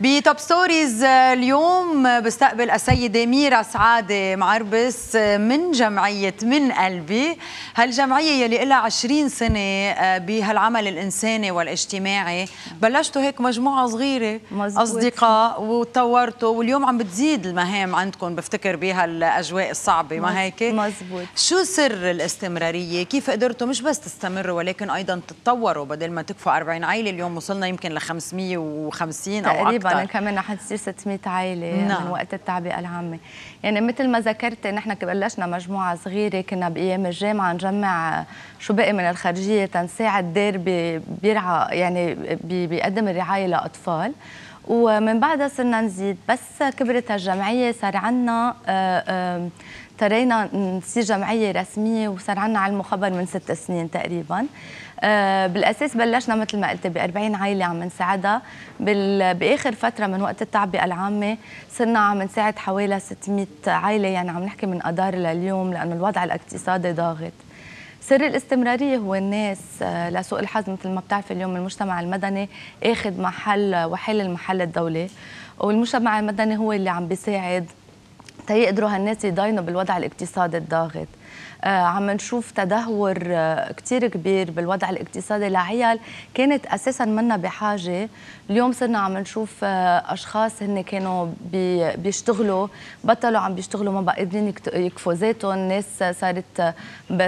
بتوب ستوريز آه، اليوم بستقبل السيدة ميرا سعادة معربس آه، من جمعية من قلبي هالجمعية يلي لها 20 سنة آه، بهالعمل الإنساني والاجتماعي بلشتوا هيك مجموعة صغيرة مزبوط. أصدقاء وتطورتوا واليوم عم بتزيد المهام عندكم بفتكر بهالأجواء الصعبة ما هيك مزبوط شو سر الاستمرارية كيف قدرتوا مش بس تستمروا ولكن أيضا تتطوروا بدل ما تكفوا 40 عائلة اليوم وصلنا يمكن ل 550 أو أكثر طبعا طيب. كمان رح تصير 600 عائله نعم. من وقت التعبئه العامه يعني مثل ما ذكرت نحن بلشنا مجموعه صغيره كنا بايام الجامعه نجمع شو باقي من الخارجيه تنساعد دير بيرعى يعني بيقدم الرعايه لاطفال ومن بعدها صرنا نزيد بس كبرت الجمعيه صار عندنا آه، اضطرينا نصير جمعية رسمية وصار عنا على المخبر من ست سنين تقريبا آه، بالأساس بلشنا مثل ما قلت ب 40 عائلة عم نساعدها بآخر فترة من وقت التعبئة العامة صرنا عم نساعد حوالي 600 عائلة يعني عم نحكي من أدار لليوم لأنه الوضع الاقتصادي ضاغط سر الاستمرارية هو الناس آه، لسوء الحظ مثل ما بتعرف اليوم المجتمع المدني اخذ محل وحل المحل الدولي والمجتمع المدني هو اللي عم بيساعد تيقدروا هالناس يضاينوا بالوضع الاقتصادي الضاغط آه، عم نشوف تدهور آه، كتير كبير بالوضع الاقتصادي لعيال كانت اساسا منا بحاجه اليوم صرنا عم نشوف آه، اشخاص هن كانوا بيشتغلوا بطلوا عم بيشتغلوا ما بقى قادرين يكفوا ذاتهم ناس صارت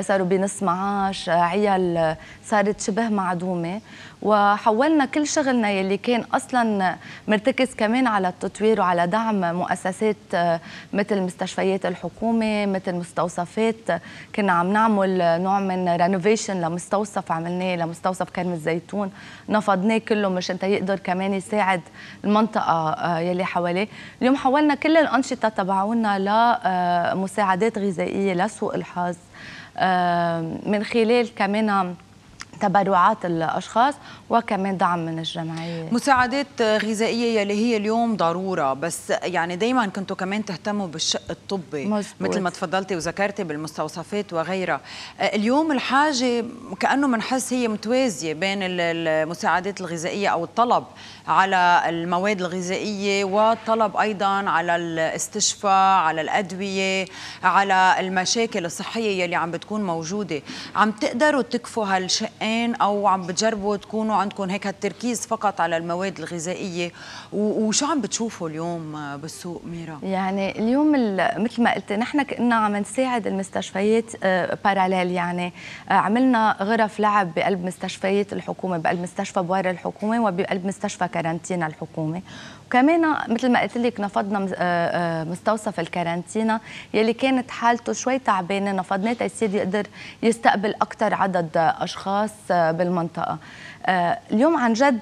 صاروا بنص معاش عيال صارت شبه معدومه وحولنا كل شغلنا يلي كان اصلا مرتكز كمان على التطوير وعلى دعم مؤسسات آه، مثل مستشفيات الحكومه مثل مستوصفات كنا عم نعمل نوع من رينوفيشن لمستوصف عملناه لمستوصف كرم الزيتون نفضناه كله مشان يقدر كمان يساعد المنطقه آه، يلي حواليه اليوم حولنا كل الانشطه تبعونا لمساعدات آه، غذائيه لسوق الحظ من خلال كمان تبرعات الاشخاص وكمان دعم من الجمعيات مساعدات غذائيه يلي هي اليوم ضروره بس يعني دائما كنتوا كمان تهتموا بالشق الطبي مزبوط. مثل ما تفضلتي وذكرتي بالمستوصفات وغيرها آه، اليوم الحاجه كانه بنحس هي متوازيه بين المساعدات الغذائيه او الطلب على المواد الغذائيه والطلب ايضا على الاستشفاء على الادويه على المشاكل الصحيه يلي عم بتكون موجوده عم تقدروا تكفوا هالشقين الان او عم بتجربوا تكونوا عندكم هيك التركيز فقط على المواد الغذائيه وشو عم بتشوفوا اليوم بالسوق ميرا يعني اليوم مثل ما قلت نحن كنا عم نساعد المستشفيات باراليل آه، يعني آه، عملنا غرف لعب بقلب مستشفيات الحكومه بقلب مستشفى بوار الحكومه وبقلب مستشفى كارنتينا الحكومه وكمان مثل ما قلت لك نفضنا آه، آه، مستوصف الكارانتينا يلي كانت حالته شوي تعبانه نفضناه تيصير يقدر يستقبل اكثر عدد اشخاص آه، بالمنطقه اليوم عن جد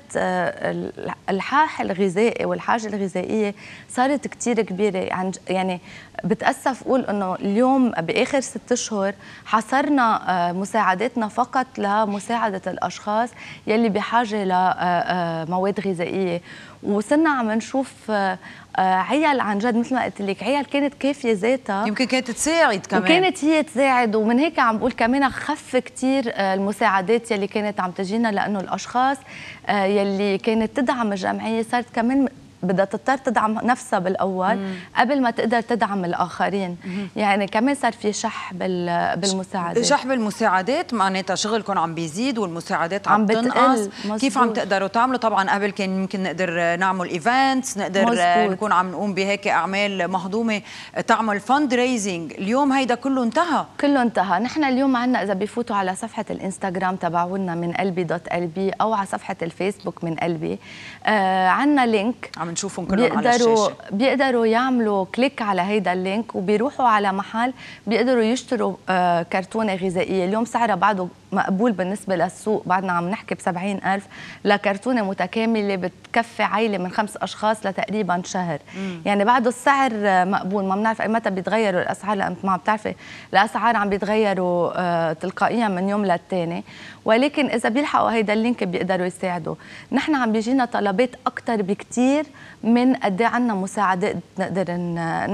الحاح الغذائي والحاجه الغذائيه صارت كثير كبيره يعني بتاسف اقول انه اليوم باخر ست اشهر حصرنا مساعداتنا فقط لمساعده الاشخاص يلي بحاجه لمواد غذائيه وصرنا عم نشوف آه، آه، عيال عن جد مثل ما قلت لك عيال كانت كافيه ذاتها يمكن كانت تساعد كمان وكانت هي تساعد ومن هيك عم بقول كمان خف كثير آه، المساعدات يلي كانت عم تجينا لانه الاشخاص يلي كانت تدعم الجمعيه صارت كمان بدها تضطر تدعم نفسها بالاول مم. قبل ما تقدر تدعم الاخرين مم. يعني كمان صار في شح بالمساعدات شح بالمساعدات معناتها شغلكم عم بيزيد والمساعدات عم, عم بتنقص كيف عم تقدروا تعملوا طبعا قبل كان يمكن نقدر نعمل ايفنتس نقدر مزبوط. نكون عم نقوم بهيك اعمال مهضومه تعمل فند ريزنج اليوم هيدا كله انتهى كله انتهى نحن اليوم عندنا اذا بيفوتوا على صفحه الانستغرام تبعونا من قلبي دوت قلبي او على صفحه الفيسبوك من قلبي آه عندنا لينك عم نشوفهم كلهم على الشاشه بيقدروا يعملوا كليك على هيدا اللينك وبيروحوا على محل بيقدروا يشتروا آه، كرتونه غذائيه اليوم سعرها بعده مقبول بالنسبه للسوق بعدنا عم نحكي ب 70000 لكرتونه متكامله بتكفي عائله من خمس اشخاص لتقريبا شهر مم. يعني بعده السعر آه، مقبول ما بنعرف اي متى بيتغيروا الاسعار لان ما بتعرفي الاسعار عم بيتغيروا آه، تلقائيا من يوم للتاني ولكن اذا بيلحقوا هيدا اللينك بيقدروا يساعدوا نحن عم بيجينا طلبات اكثر بكثير من قد إيه عنا عندنا مساعدات نقدر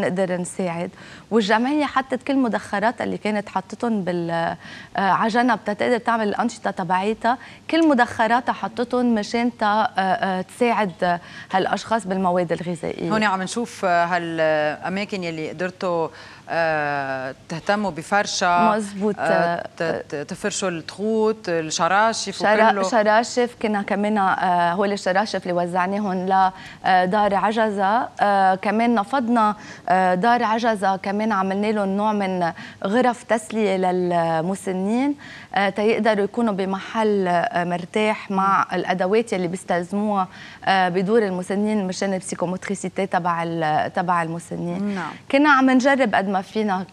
نقدر نساعد والجمعيه حطت كل مدخراتها اللي كانت حطتهم بالعجنه آه، بتقدر تعمل الانشطه تبعيتها كل مدخراتها حطتهم مشان آه، آه، تساعد هالاشخاص بالمواد الغذائيه هون عم نشوف هالاماكن يلي قدرتوا تهتموا بفرشة مزبوط تفرشوا التخوت الشراشف شرا... وكله شراشف كنا كمان هو هول الشراشف اللي وزعناهم لدار عجزة كمان نفضنا دار عجزة كمان كمان عملنا لهم نوع من غرف تسليه للمسنين آه، تيقدروا يكونوا بمحل آه، مرتاح مع الادوات اللي بيستلزموها آه، بدور المسنين مشان البسيكوموتريسيتي تبع تبع المسنين نعم. كنا عم نجرب قد ما فينا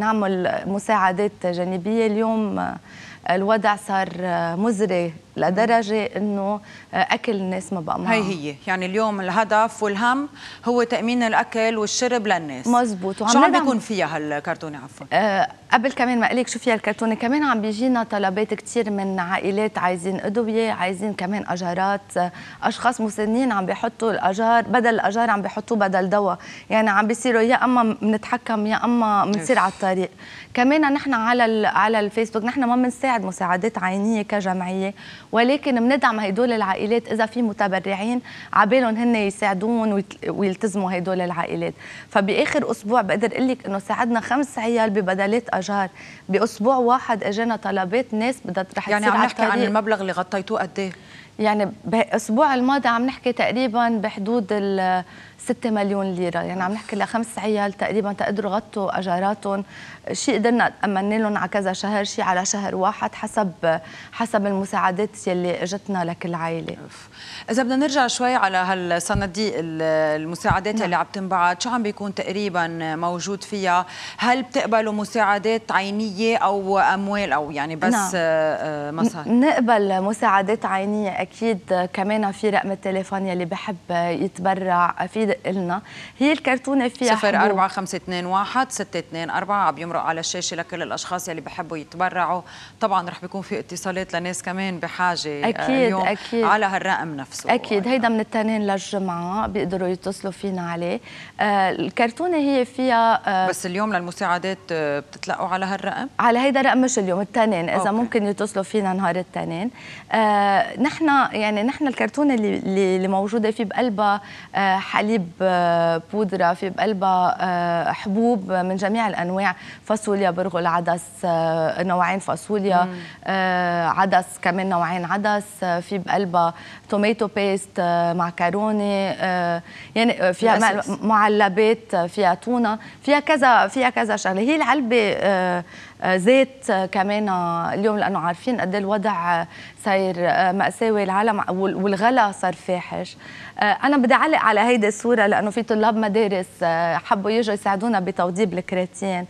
نعمل مساعدات جانبيه اليوم الوضع صار مزري لدرجه انه آه، اكل الناس ما بقى معه هي هي يعني اليوم الهدف والهم هو تامين الاكل والشرب للناس مزبوط وعم شو عم بيكون فيها هالكرتونه عفوا أه قبل كمان ما اقلك شو فيها الكرتونه كمان عم بيجينا طلبات كثير من عائلات عايزين ادويه عايزين كمان اجارات آه، اشخاص مسنين عم بيحطوا الاجار بدل الاجار عم بيحطوه بدل دواء يعني عم بيصيروا يا اما بنتحكم يا اما بنصير على الطريق كمان نحن على على الفيسبوك نحن ما بنساعد مساعدات عينيه كجمعيه ولكن بندعم هدول العائلات اذا في متبرعين عبالهم هن يساعدون ويلتزموا هدول العائلات فباخر اسبوع بقدر اقول لك انه ساعدنا خمس عيال ببدلات اجار باسبوع واحد اجانا طلبات ناس بدها رح يعني عم نحكي عن المبلغ اللي غطيتوه قد إيه؟ يعني بالاسبوع الماضي عم نحكي تقريبا بحدود ال 6 مليون ليره يعني عم نحكي لخمس عيال تقريبا تقدروا غطوا اجاراتهم شيء قدرنا امن لهم على كذا شهر شيء على شهر واحد حسب حسب المساعدات يلي اجتنا لكل عائله اذا بدنا نرجع شوي على هالصناديق المساعدات نعم. اللي عم تنبعت شو عم بيكون تقريبا موجود فيها هل بتقبلوا مساعدات عينيه او اموال او يعني بس نعم. آه، آه، مصاري نقبل مساعدات عينيه اكيد كمان في رقم التليفون يلي بحب يتبرع فيه لنا هي الكرتونه فيها 04521 624 عم يمرق على الشاشه لكل الاشخاص يلي بحبوا يتبرعوا طبعا رح بيكون في اتصالات لناس كمان بحاجه آه، أكيد اليوم أكيد على هالرقم نفسه اكيد هيدا من التنين للجمعه بيقدروا يتصلوا فينا عليه آه الكرتونه هي فيها آه بس اليوم للمساعدات آه، بتتلقوا على هالرقم على هيدا رقم مش اليوم التنين اذا أوكي. ممكن يتصلوا فينا نهار التنين آه نحن يعني نحن الكرتونه اللي اللي موجوده في بقلبها آه، حليب آه، بودره في بقلبها آه، حبوب من جميع الانواع فاصوليا برغل عدس نوعين فاصوليا عدس كمان نوعين عدس في بقلبها توميتو بيست معكرونه يعني فيها معلبات فيها تونه فيها كذا فيها كذا شغله هي العلبه آه، زيت آه، كمان آه، اليوم لانه عارفين قد إيه الوضع صاير ماساوي العالم والغلا صار فاحش انا بدي اعلق على هيدي الصوره لانه في طلاب مدارس حبوا يجوا يساعدونا بتوضيب الكراتين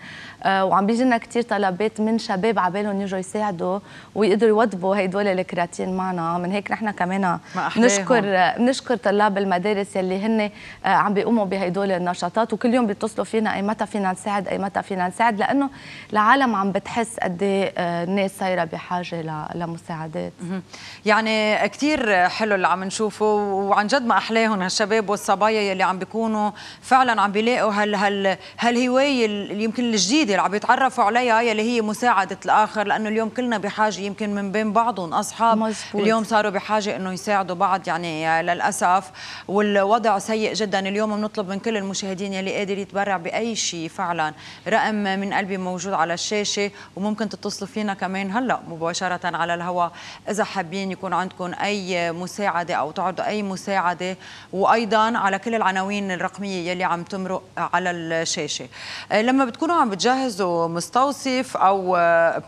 وعم بيجينا كثير طلبات من شباب عبالهم يجوا يساعدوا ويقدروا يوضبوا هدول الكراتين معنا من هيك نحن كمان نشكر بنشكر طلاب المدارس اللي هن عم بيقوموا بهدول النشاطات وكل يوم بيتصلوا فينا اي متى فينا نساعد اي متى فينا نساعد لانه العالم عم بتحس قد إيه، آه، الناس صايره بحاجه لمساعدات يعني كثير حلو اللي عم نشوفه وعن جد ما احلاهم هالشباب والصبايا يلي عم بيكونوا فعلا عم بيلاقوا هال هال هالهوايه يمكن الجديده اللي عم بيتعرفوا عليها يلي هي مساعده الاخر لانه اليوم كلنا بحاجه يمكن من بين بعضهم اصحاب مزبوط. اليوم صاروا بحاجه انه يساعدوا بعض يعني للاسف والوضع سيء جدا اليوم بنطلب من كل المشاهدين يلي قادر يتبرع باي شيء فعلا رقم من قلبي موجود على الشاشه الشاشة وممكن تتصلوا فينا كمان هلأ مباشرة على الهواء إذا حابين يكون عندكم أي مساعدة أو تعرضوا أي مساعدة وأيضا على كل العناوين الرقمية يلي عم تمرق على الشاشة آه، لما بتكونوا عم بتجهزوا مستوصف أو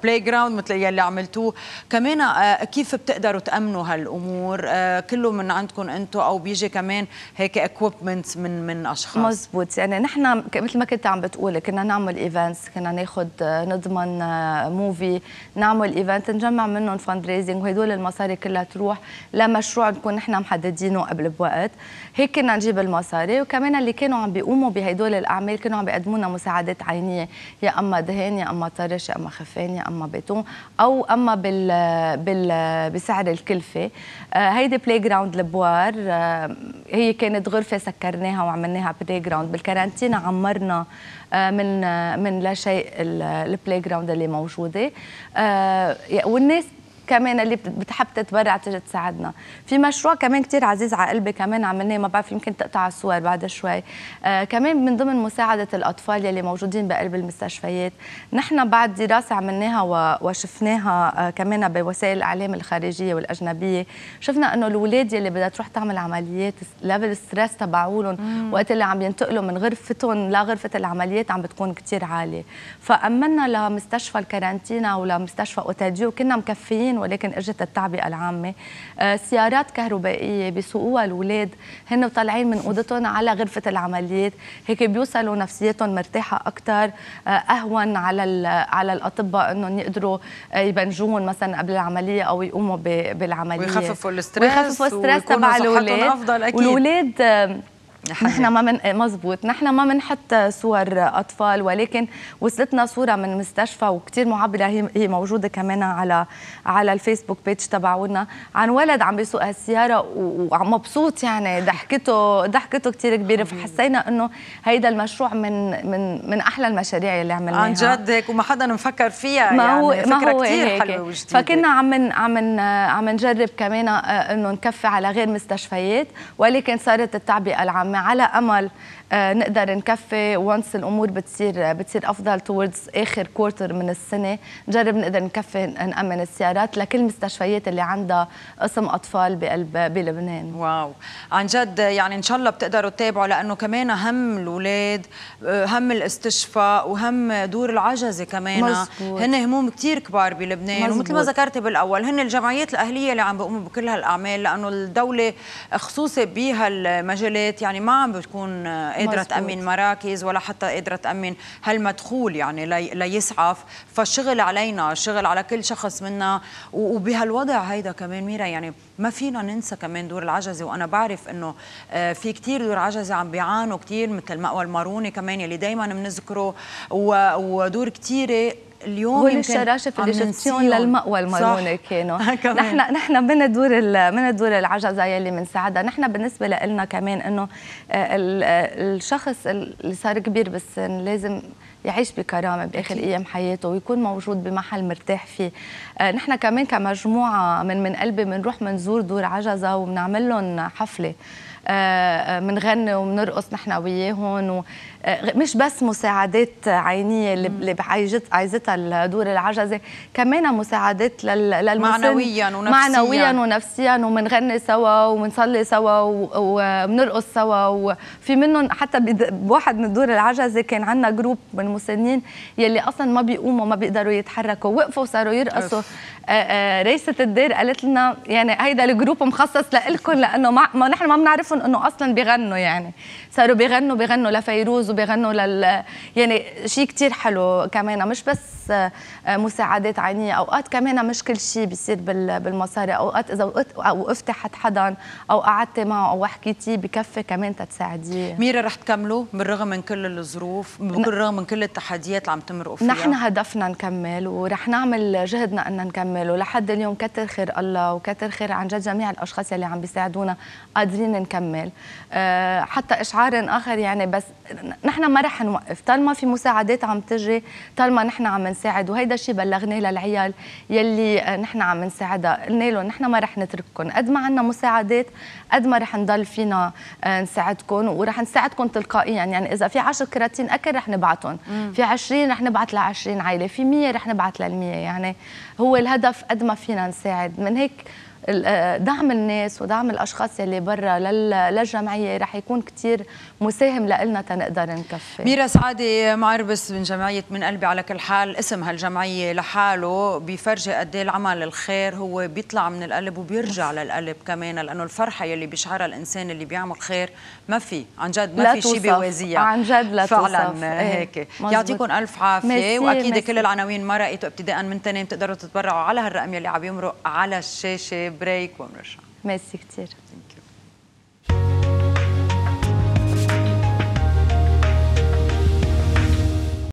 بلاي آه، جراوند مثل يلي عملتوه كمان آه، كيف بتقدروا تأمنوا هالأمور كله من عندكم أنتم أو بيجي كمان هيك اكويبمنت من من أشخاص مزبوط يعني نحن مثل ما كنت عم بتقولي كنا نعمل ايفنتس كنا ناخذ نضم نضمن آه، موفي نعمل ايفنت نجمع منهم فند ريزنج وهدول المصاري كلها تروح لمشروع نكون نحن محددينه قبل بوقت هيك كنا نجيب المصاري وكمان اللي كانوا عم بيقوموا بهدول الاعمال كانوا عم بيقدموا لنا مساعدات عينيه يا اما دهان يا اما طرش يا اما خفان يا اما بيتون او اما بال بال بسعر الكلفه آه، هيدي بلاي جراوند البوار هي كانت غرفه سكرناها وعملناها بلاي جراوند بالكارانتينا عمرنا آه، من آه، من لا شيء البلاي جراوند اللي موجوده آه، والناس كمان اللي بتحب تتبرع تيجي تساعدنا في مشروع كمان كتير عزيز على قلبي كمان عملناه ما بعرف يمكن تقطع الصور بعد شوي آه كمان من ضمن مساعده الاطفال يلي موجودين بقلب المستشفيات نحن بعد دراسه عملناها وشفناها آه كمان بوسائل الاعلام الخارجيه والاجنبيه شفنا انه الاولاد يلي بدها تروح تعمل عمليات ليفل ستريس تبعولهم وقت اللي عم ينتقلوا من غرفتهم لغرفه العمليات عم بتكون كتير عاليه فامنا لمستشفى الكارانتينا ولمستشفى اوتاديو كنا مكفيين الصين ولكن اجت التعبئه العامه آه، سيارات كهربائيه بيسوقوها الاولاد هن طالعين من اوضتهم على غرفه العمليات هيك بيوصلوا نفسيتهم مرتاحه اكثر آه، اهون على على الاطباء انهم يقدروا آه، يبنجوهم مثلا قبل العمليه او يقوموا بالعمليه ويخففوا الستريس ويخففوا الستريس تبع الاولاد افضل اكيد والاولاد نحن ما من مزبوط نحن ما بنحط صور اطفال ولكن وصلتنا صوره من مستشفى وكثير معبره هي, هي موجوده كمان على على الفيسبوك بيج تبعونا عن ولد عم بيسوق السياره ومبسوط يعني ضحكته ضحكته كثير كبيره فحسينا انه هيدا المشروع من من من احلى المشاريع اللي عملناها عن جد هيك وما حدا مفكر فيها ما هو يعني فكره ما هو كثير حلوه وجديده فكنا عم عم عم نجرب كمان آه، انه نكفي على غير مستشفيات ولكن صارت التعبئه العامه على امل آه، نقدر نكفي وانس الامور بتصير بتصير افضل توردز اخر كوارتر من السنه نجرب نقدر نكفي نامن السيارات لكل المستشفيات اللي عندها قسم اطفال بقلب بلبنان واو عن جد يعني ان شاء الله بتقدروا تتابعوا لانه كمان هم الاولاد آه، هم الاستشفاء وهم دور العجزه كمان مزبوط. هن هموم كثير كبار بلبنان ومثل ما ذكرتي بالاول هن الجمعيات الاهليه اللي عم بيقوموا بكل هالاعمال لانه الدوله خصوصي بهالمجالات يعني ما عم بتكون آه، قادره تامن مراكز ولا حتى قادره تامن هالمدخول يعني ليسعف فالشغل علينا شغل على كل شخص منا وبهالوضع هيدا كمان ميرا يعني ما فينا ننسى كمان دور العجزه وانا بعرف انه آه، في كثير دور عجزه عم بيعانوا كثير مثل مأوى الماروني كمان يلي دائما بنذكره ودور كثيره اليوم هو الشراشف اللي شفتيهم للمأوى المرونه آه، كانوا نحن نحن من دور من دور العجزه يلي بنساعدها نحن بالنسبه لنا كمان انه آه، آه، الشخص اللي صار كبير بالسن لازم يعيش بكرامة بآخر أيام حياته ويكون موجود بمحل مرتاح فيه آه نحن كمان كمجموعة من من قلبي بنروح بنزور دور عجزة وبنعمل لهم حفلة بنغني وبنرقص نحن وياهم آه، مش بس مساعدات عينيه اللي عايزتها الدور العجزه كمان مساعدات للمسن معنويا ونفسيا معنويا ونفسيا وبنغني سوا وبنصلي سوا وبنرقص سوا وفي منهم حتى بواحد من الدور العجزه كان عندنا جروب من المسنين يلي اصلا ما بيقوموا ما بيقدروا يتحركوا وقفوا وصاروا يرقصوا آه، آه، رئيسه الدير قالت لنا يعني هيدا الجروب مخصص لكم لانه ما نحن ما بنعرفهم انه اصلا بيغنوا يعني صاروا بيغنوا بيغنوا لفيروز بيغنوا لل يعني شيء كثير حلو كمان مش بس آه، مساعدات عينيه اوقات كمان مش كل شيء بيصير بالمصاري اوقات اذا وقفتي حد حدا او قعدتي معه او حكيتي بكفي كمان تتساعديه ميرا رح تكملوا بالرغم من كل الظروف بالرغم من كل التحديات اللي عم تمرقوا فيها نحن هدفنا نكمل ورح نعمل جهدنا ان نكمل ولحد اليوم كتر خير الله وكتر خير عن جد جميع الاشخاص اللي عم بيساعدونا قادرين نكمل آه، حتى اشعار اخر يعني بس نحن ما رح نوقف طالما في مساعدات عم تجي طالما نحن عم نساعد وهيدا الشيء بلغناه للعيال يلي نحن عم نساعدها قلنا لهم نحن ما رح نترككم قد ما عندنا مساعدات قد ما رح نضل فينا آه، نساعدكم ورح نساعدكم تلقائيا يعني اذا في 10 كراتين اكل رح نبعتهم في 20 رح نبعت ل 20 عائله في 100 رح نبعت لل 100 يعني هو الهدف قد ما فينا نساعد من هيك آه، دعم الناس ودعم الاشخاص اللي برا للجمعيه رح يكون كثير مساهم لنا تنقدر نكفي ميرا سعاده معربس من جمعيه من قلبي على كل حال اسم هالجمعيه لحاله بيفرجي قد إيه العمل الخير هو بيطلع من القلب وبيرجع للقلب كمان لانه الفرحه يلي بيشعرها الانسان اللي بيعمل خير ما في عن جد ما في شيء بيوازيها عن جد لا فعلا توصف. إيه، هيك يعطيكم الف عافيه واكيد كل العناوين مرقت وابتداء من تنين بتقدروا تتبرعوا على هالرقم يلي عم يمرق على الشاشه brej kumë në shumë. Me si